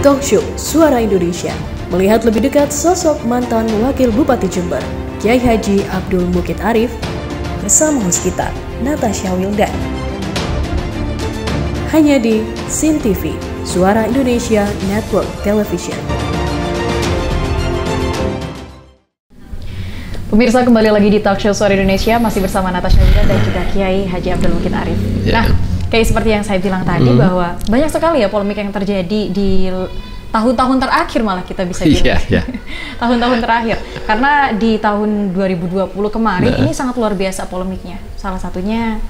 Talkshow Suara Indonesia melihat lebih dekat sosok mantan Wakil Bupati Jember, Kiai Haji Abdul Mukit Arif, bersama host kita, Natasha Wildan. Hanya di Sin TV, Suara Indonesia Network Television. Pemirsa kembali lagi di Talkshow Suara Indonesia masih bersama Natasha Wildan dan juga Kiai Haji Abdul Mukit Arif. Yeah. Nah, kayak seperti yang saya bilang tadi mm. bahwa banyak sekali ya polemik yang terjadi di tahun-tahun terakhir malah kita bisa iya, bilang yeah, yeah. tahun-tahun terakhir karena di tahun 2020 kemarin nah. ini sangat luar biasa polemiknya salah satunya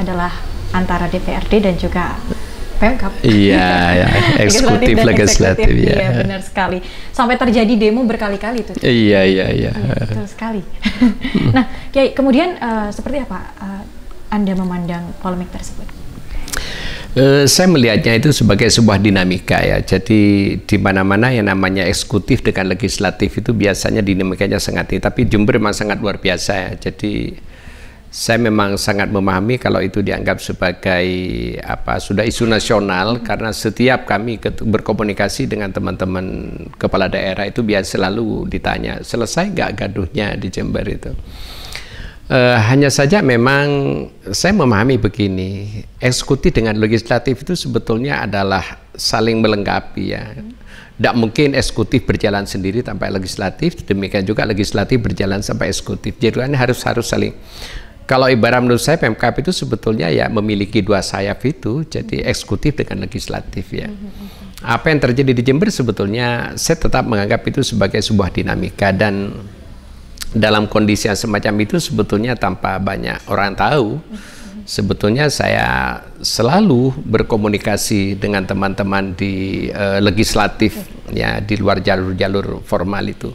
adalah antara DPRD dan juga Pemkap. Iya, ya. eksekutif legislatif. Iya, ya, benar sekali. Sampai terjadi demo berkali-kali itu. Iya, iya, iya, iya. betul sekali. nah, kayak kemudian uh, seperti apa uh, anda memandang polemik tersebut? Uh, saya melihatnya itu sebagai sebuah dinamika ya. Jadi di mana-mana yang namanya eksekutif dengan legislatif itu biasanya dinamikanya sangat tinggi. Tapi Jember memang sangat luar biasa ya. Jadi saya memang sangat memahami kalau itu dianggap sebagai apa sudah isu nasional karena setiap kami berkomunikasi dengan teman-teman kepala daerah itu biasa selalu ditanya selesai nggak gaduhnya di Jember itu. Uh, hanya saja memang saya memahami begini, eksekutif dengan legislatif itu sebetulnya adalah saling melengkapi ya. Tidak hmm. mungkin eksekutif berjalan sendiri tanpa legislatif, demikian juga legislatif berjalan sampai eksekutif. Jadi ini kan harus harus saling. Kalau ibarat menurut saya PMKP itu sebetulnya ya memiliki dua sayap itu, jadi eksekutif dengan legislatif ya. Apa yang terjadi di Jember sebetulnya saya tetap menganggap itu sebagai sebuah dinamika dan dalam kondisi yang semacam itu sebetulnya tanpa banyak orang tahu sebetulnya saya selalu berkomunikasi dengan teman-teman di uh, legislatif ya di luar jalur-jalur formal itu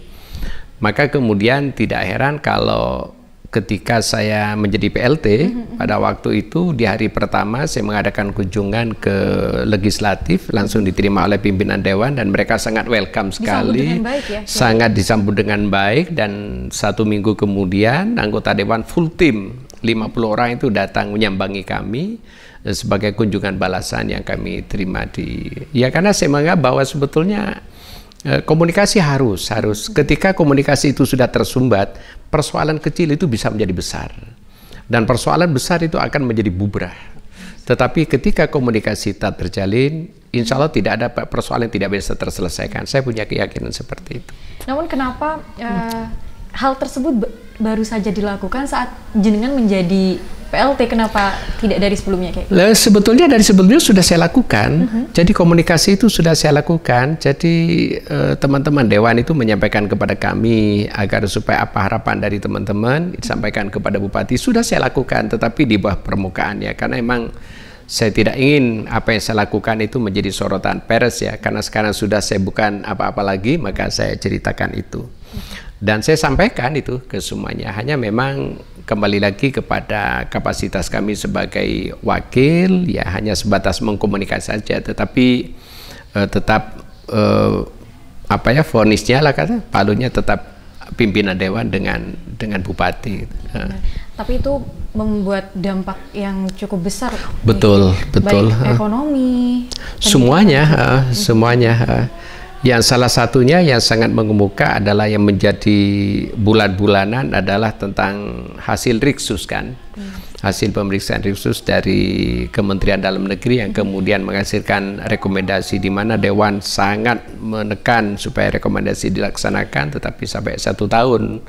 maka kemudian tidak heran kalau ketika saya menjadi PLT mm-hmm, mm-hmm. pada waktu itu di hari pertama saya mengadakan kunjungan ke legislatif langsung mm-hmm. diterima oleh pimpinan dewan dan mereka sangat welcome sekali disambut baik, ya? sangat disambut dengan baik dan satu minggu kemudian anggota dewan full tim 50 orang itu datang menyambangi kami eh, sebagai kunjungan balasan yang kami terima di ya karena saya menganggap bahwa sebetulnya Eh, komunikasi harus harus ketika komunikasi itu sudah tersumbat persoalan kecil itu bisa menjadi besar dan persoalan besar itu akan menjadi bubrah tetapi ketika komunikasi tak terjalin insya Allah tidak ada persoalan yang tidak bisa terselesaikan saya punya keyakinan seperti itu namun kenapa uh, hal tersebut baru saja dilakukan saat jenengan menjadi PLT kenapa tidak dari sebelumnya kayak gitu? sebetulnya dari sebelumnya sudah saya lakukan uh mhm. -huh. jadi komunikasi itu sudah saya lakukan jadi eh, teman-teman uh, dewan itu menyampaikan kepada kami agar supaya apa harapan dari teman-teman disampaikan kepada bupati sudah saya lakukan tetapi di bawah permukaan ya karena emang saya tidak ingin apa yang saya lakukan itu menjadi sorotan pers ya karena sekarang sudah saya bukan apa-apa lagi maka saya ceritakan itu. Uh -huh. Dan saya sampaikan itu ke semuanya. Hanya memang kembali lagi kepada kapasitas kami sebagai wakil, ya hanya sebatas mengkomunikasi saja. Tetapi eh, tetap eh, apa ya fonisnya lah kata palunya tetap pimpinan dewan dengan dengan bupati. Eh. tapi itu membuat dampak yang cukup besar. Betul, nih. betul. Baik eh. ekonomi. Semuanya, uh, semuanya. Uh, yang salah satunya yang sangat mengemuka adalah yang menjadi bulan-bulanan adalah tentang hasil riksus kan. Hmm. Hasil pemeriksaan riksus dari Kementerian Dalam Negeri yang kemudian menghasilkan rekomendasi di mana Dewan sangat menekan supaya rekomendasi dilaksanakan tetapi sampai satu tahun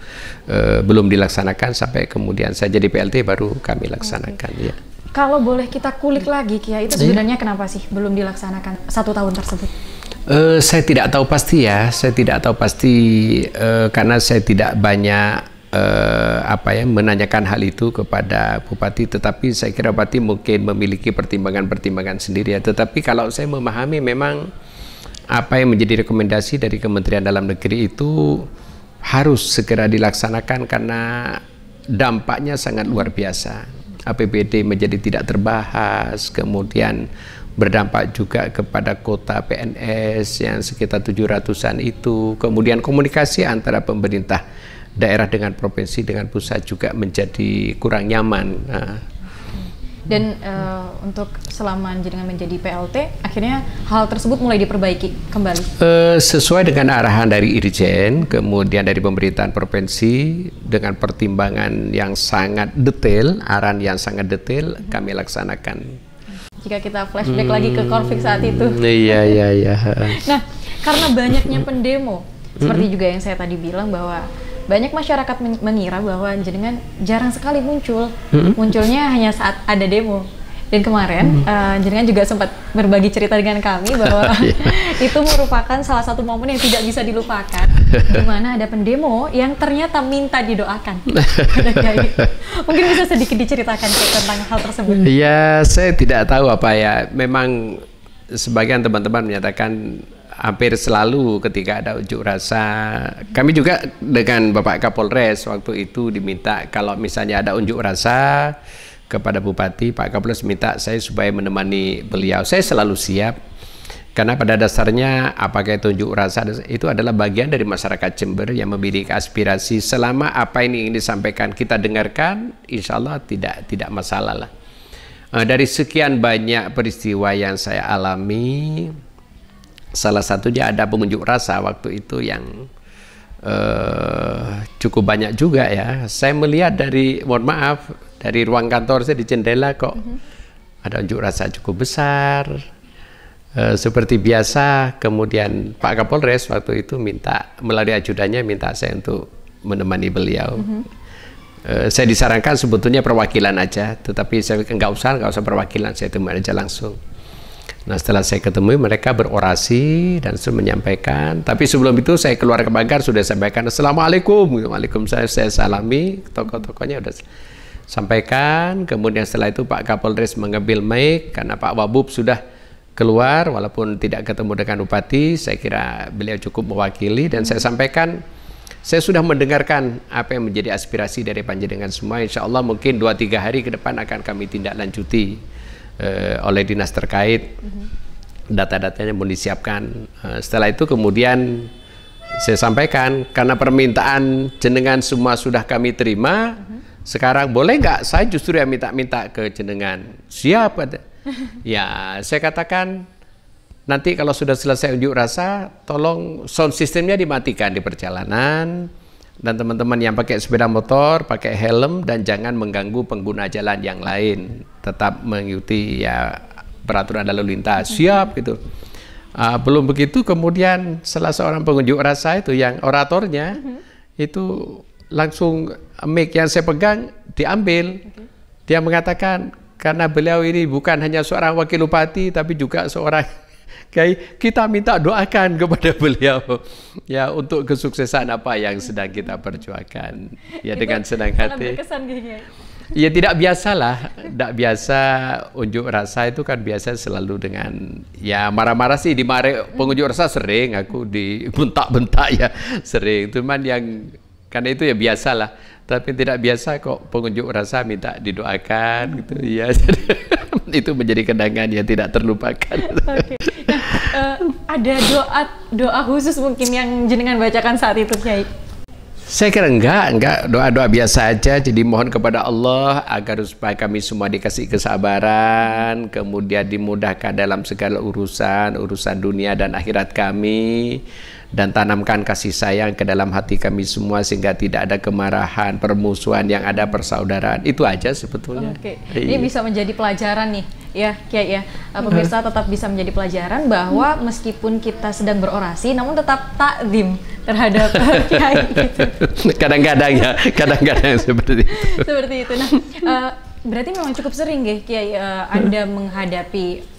e, belum dilaksanakan sampai kemudian saya jadi PLT baru kami laksanakan. Okay. Ya. Kalau boleh kita kulik lagi Kia, itu iya. sebenarnya kenapa sih belum dilaksanakan satu tahun tersebut? Uh, saya tidak tahu pasti ya, saya tidak tahu pasti uh, karena saya tidak banyak uh, apa ya menanyakan hal itu kepada bupati. Tetapi saya kira bupati mungkin memiliki pertimbangan-pertimbangan sendiri ya. Tetapi kalau saya memahami memang apa yang menjadi rekomendasi dari Kementerian Dalam Negeri itu harus segera dilaksanakan karena dampaknya sangat luar biasa. APBD menjadi tidak terbahas, kemudian berdampak juga kepada kota PNS yang sekitar tujuh ratusan itu. Kemudian komunikasi antara pemerintah daerah dengan provinsi dengan pusat juga menjadi kurang nyaman. Nah. Dan uh, untuk selama dengan menjadi PLT, akhirnya hal tersebut mulai diperbaiki kembali. Uh, sesuai dengan arahan dari Irjen, kemudian dari pemerintahan provinsi dengan pertimbangan yang sangat detail, arahan yang sangat detail, -huh. kami laksanakan jika kita flashback hmm, lagi ke konflik saat hmm, itu. Iya iya iya. nah, karena banyaknya hmm. pendemo, hmm. seperti juga yang saya tadi bilang bahwa banyak masyarakat mengira bahwa jenengan jarang sekali muncul, munculnya hanya saat ada demo. Dan kemarin hmm. uh, eh, jaringan juga sempat berbagi cerita dengan kami bahwa iya. itu merupakan salah satu momen yang tidak bisa dilupakan di mana ada pendemo yang ternyata minta didoakan. Gitu. Mungkin bisa sedikit diceritakan tentang hal tersebut. Iya, saya tidak tahu apa ya. Memang sebagian teman-teman menyatakan hampir selalu ketika ada unjuk rasa. Kami juga dengan Bapak Kapolres waktu itu diminta kalau misalnya ada unjuk rasa kepada Bupati Pak Kapolres minta saya supaya menemani beliau. Saya selalu siap karena pada dasarnya apakah itu unjuk rasa itu adalah bagian dari masyarakat Jember yang memiliki aspirasi selama apa ini ingin disampaikan kita dengarkan insya Allah tidak tidak masalah lah eh, dari sekian banyak peristiwa yang saya alami salah satunya ada pengunjuk rasa waktu itu yang eh, cukup banyak juga ya saya melihat dari mohon maaf dari ruang kantor saya di jendela kok mm-hmm. ada unjuk rasa cukup besar e, seperti biasa kemudian Pak Kapolres waktu itu minta melalui ajudannya minta saya untuk menemani beliau mm-hmm. saya disarankan sebetulnya perwakilan aja tetapi saya nggak usah nggak usah perwakilan saya temui aja langsung Nah setelah saya ketemu mereka berorasi dan sudah menyampaikan. Tapi sebelum itu saya keluar ke pagar sudah sampaikan Assalamualaikum. Assalamualaikum saya salami tokoh-tokohnya udah sampaikan. Kemudian setelah itu Pak Kapolres mengambil mic karena Pak Wabub sudah keluar walaupun tidak ketemu dengan Bupati. Saya kira beliau cukup mewakili dan saya sampaikan saya sudah mendengarkan apa yang menjadi aspirasi dari panjenengan semua. Insya Allah mungkin 2-3 hari ke depan akan kami tindak lanjuti eh, oleh dinas terkait. Mhm. Data-datanya mau disiapkan. Eh, setelah itu kemudian saya sampaikan karena permintaan jenengan semua sudah kami terima sekarang boleh nggak? Saya justru yang minta-minta ke jenengan. siapa Ya, saya katakan nanti kalau sudah selesai unjuk rasa, tolong sound sistemnya dimatikan di perjalanan dan teman-teman yang pakai sepeda motor pakai helm dan jangan mengganggu pengguna jalan yang lain tetap mengikuti ya peraturan lalu lintas siap gitu uh, belum begitu kemudian salah seorang pengunjuk rasa itu yang oratornya mm-hmm. itu langsung mic yang saya pegang diambil. Dia mengatakan karena beliau ini bukan hanya seorang wakil bupati tapi juga seorang kiai, kita minta doakan kepada beliau ya untuk kesuksesan apa yang sedang kita perjuangkan. Ya dengan senang hati. Ya tidak biasalah, tidak biasa unjuk rasa itu kan biasa selalu dengan ya marah-marah sih di pengunjuk rasa sering aku dibentak-bentak ya sering. Cuman yang karena itu ya biasalah. Tapi tidak biasa kok pengunjuk rasa minta didoakan gitu. Ya, itu menjadi kenangan yang tidak terlupakan. Okay. Nah, uh, ada doa doa khusus mungkin yang jenengan bacakan saat itu, Kyai Saya kira enggak, enggak doa-doa biasa aja. Jadi mohon kepada Allah agar supaya kami semua dikasih kesabaran, kemudian dimudahkan dalam segala urusan, urusan dunia dan akhirat kami dan tanamkan kasih sayang ke dalam hati kami semua sehingga tidak ada kemarahan, permusuhan yang ada persaudaraan. Itu aja sebetulnya. Oke. Okay. Ini iya. bisa menjadi pelajaran nih. Ya, Kiai ya. Eh, pemirsa tetap bisa menjadi pelajaran bahwa meskipun kita sedang berorasi namun tetap takdim terhadap Kiai gitu. Kadang-kadang ya, kadang-kadang seperti itu. Seperti itu. Nah, uh, berarti memang cukup sering ya, Kiai uh, Anda menghadapi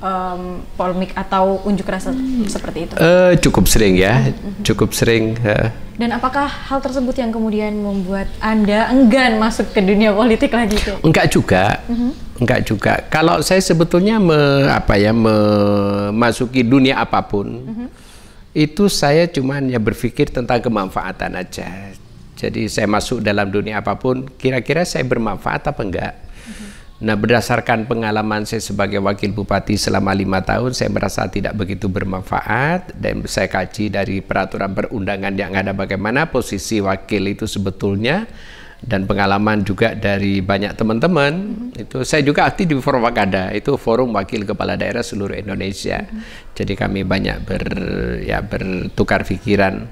um, polemik atau unjuk rasa hmm. seperti itu? Uh, cukup sering ya, hmm. hmm, hmm. cukup sering. Uh. Dan apakah hal tersebut yang kemudian membuat anda enggan masuk ke dunia politik lagi itu? Enggak juga, hmm. enggak juga. Kalau saya sebetulnya me, apa ya memasuki dunia apapun, hmm. itu saya cuma hanya berpikir tentang kemanfaatan aja. Jadi saya masuk dalam dunia apapun, kira-kira saya bermanfaat apa enggak? Nah berdasarkan pengalaman saya sebagai wakil bupati selama lima tahun saya merasa tidak begitu bermanfaat dan saya kaji dari peraturan perundangan yang ada bagaimana posisi wakil itu sebetulnya dan pengalaman juga dari banyak teman-teman mm -hmm. itu saya juga aktif di Forum Wakada itu forum wakil kepala daerah seluruh Indonesia mm -hmm. jadi kami banyak ber ya bertukar pikiran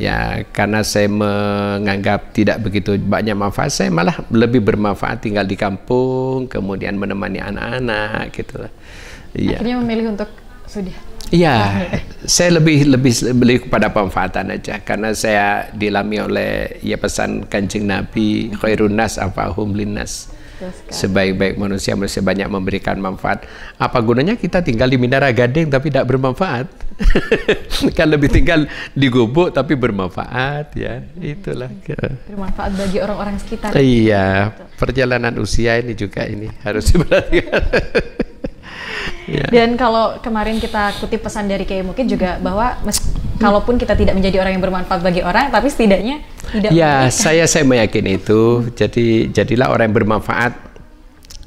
ya karena saya menganggap tidak begitu banyak manfaat saya malah lebih bermanfaat tinggal di kampung kemudian menemani anak-anak gitu lah ya. akhirnya memilih untuk sudah Iya, saya lebih lebih lebih kepada pemanfaatan aja karena saya dilami oleh ya pesan kancing Nabi khairun nas afahum linnas Sebaik-baik manusia manusia banyak memberikan manfaat. Apa gunanya kita tinggal di Minara Gading tapi tidak bermanfaat? kan lebih tinggal di gubuk tapi bermanfaat ya. Itulah. Bermanfaat bagi orang-orang sekitar. Iya, perjalanan usia ini juga ini harus diperhatikan. Ya. Dan kalau kemarin kita kutip pesan dari Kiai mungkin juga bahwa mes, kalaupun kita tidak menjadi orang yang bermanfaat bagi orang, tapi setidaknya tidak ya, baik. saya saya meyakini itu. Jadi jadilah orang yang bermanfaat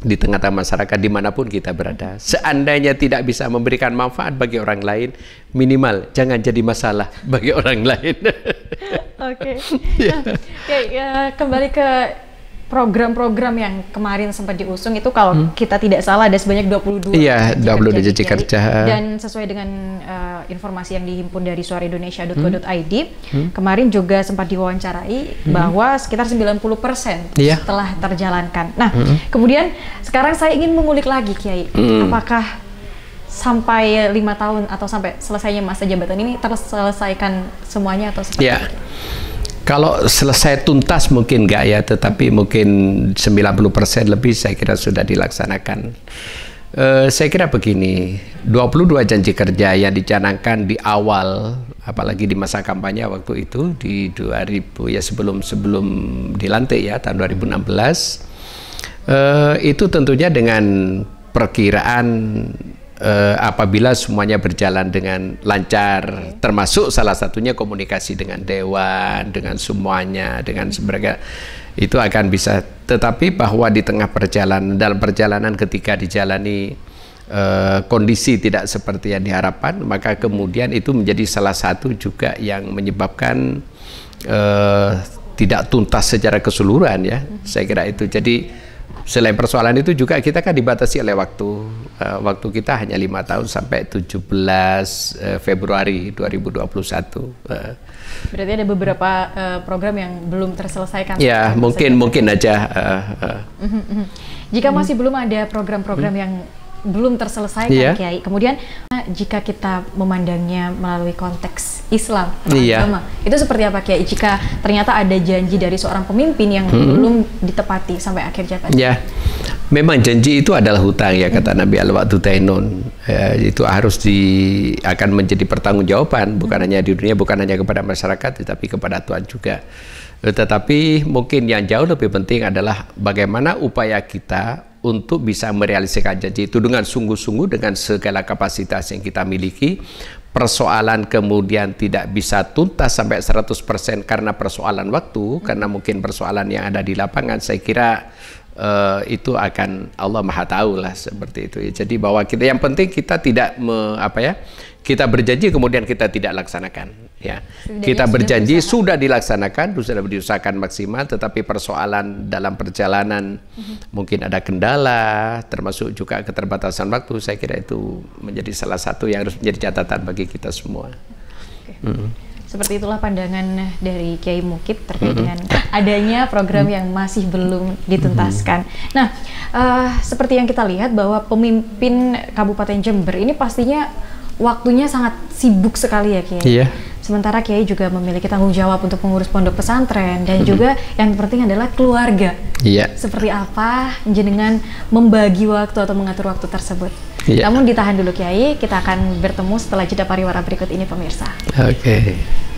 di tengah-tengah masyarakat dimanapun kita berada. Seandainya tidak bisa memberikan manfaat bagi orang lain, minimal jangan jadi masalah bagi orang lain. Oke, okay. yeah. ya, nah, ya, kembali ke program-program yang kemarin sempat diusung itu kalau hmm? kita tidak salah ada sebanyak 22 iya, 22 kerja, kerja, kerja dan sesuai dengan uh, informasi yang dihimpun dari suaraindonesia.co.id hmm. hmm? kemarin juga sempat diwawancarai hmm? bahwa sekitar 90% iya. telah terjalankan. Nah, hmm? kemudian sekarang saya ingin mengulik lagi Kiai, hmm. apakah sampai lima tahun atau sampai selesainya masa jabatan ini terselesaikan semuanya atau seperti yeah. itu? Kalau selesai tuntas mungkin enggak ya, tetapi mungkin 90% lebih saya kira sudah dilaksanakan. Uh, saya kira begini, 22 janji kerja yang dicanangkan di awal, apalagi di masa kampanye waktu itu di 2000 ya sebelum sebelum dilantik ya tahun 2016, uh, eh, itu tentunya dengan perkiraan eh, apabila semuanya berjalan dengan lancar, okay. termasuk salah satunya komunikasi dengan dewan, dengan semuanya, dengan sebagainya, itu akan bisa. Tetapi bahwa di tengah perjalanan dalam perjalanan ketika dijalani uh, kondisi tidak seperti yang diharapkan, maka kemudian itu menjadi salah satu juga yang menyebabkan uh, tidak tuntas secara keseluruhan ya, saya kira itu. Jadi selain persoalan itu juga kita kan dibatasi oleh waktu. Uh, waktu kita hanya lima tahun sampai 17 uh, eh, Februari 2021. Uh, eh. Berarti ada beberapa uh, program yang belum terselesaikan. Ya, mungkin mungkin aja. Uh, uh. Mm Jika masih belum ada program-program yang belum terselesaikan yeah. Kiai. Kemudian jika kita memandangnya melalui konteks Islam yeah. agama, itu seperti apa Kiai? Jika ternyata ada janji dari seorang pemimpin yang hmm. belum ditepati sampai akhir jabatan. Ya, yeah. memang janji itu adalah hutang ya kata hmm. Nabi al waktu Tainun. Ya, itu harus di akan menjadi pertanggungjawaban bukan hmm. hanya di dunia, bukan hanya kepada masyarakat, tetapi kepada Tuhan juga. Eh, tetapi mungkin yang jauh lebih penting adalah bagaimana upaya kita untuk bisa merealisasikan janji itu dengan sungguh-sungguh dengan segala kapasitas yang kita miliki persoalan kemudian tidak bisa tuntas sampai 100% karena persoalan waktu, karena mungkin persoalan yang ada di lapangan, saya kira uh, itu akan Allah Maha tahu lah seperti itu. Jadi bahwa kita yang penting kita tidak me, apa ya? Kita berjanji kemudian kita tidak laksanakan ya. Sebenarnya kita berjanji sudah, sudah dilaksanakan, sudah diusahakan maksimal tetapi persoalan dalam perjalanan mm-hmm. mungkin ada kendala termasuk juga keterbatasan waktu saya kira itu menjadi salah satu yang harus menjadi catatan bagi kita semua. Okay. Mm -hmm. Seperti itulah pandangan dari Kiai Mukit terkait dengan adanya program yang masih belum dituntaskan. Nah, uh, seperti yang kita lihat bahwa pemimpin Kabupaten Jember ini pastinya waktunya sangat sibuk sekali ya Kiai. Yeah Sementara Kiai juga memiliki tanggung jawab untuk mengurus pondok pesantren dan juga yang penting adalah keluarga. Iya. Seperti apa jenengan membagi waktu atau mengatur waktu tersebut? Iya. Namun ditahan dulu Kiai, kita akan bertemu setelah jeda pariwara berikut ini pemirsa. Oke. Okay.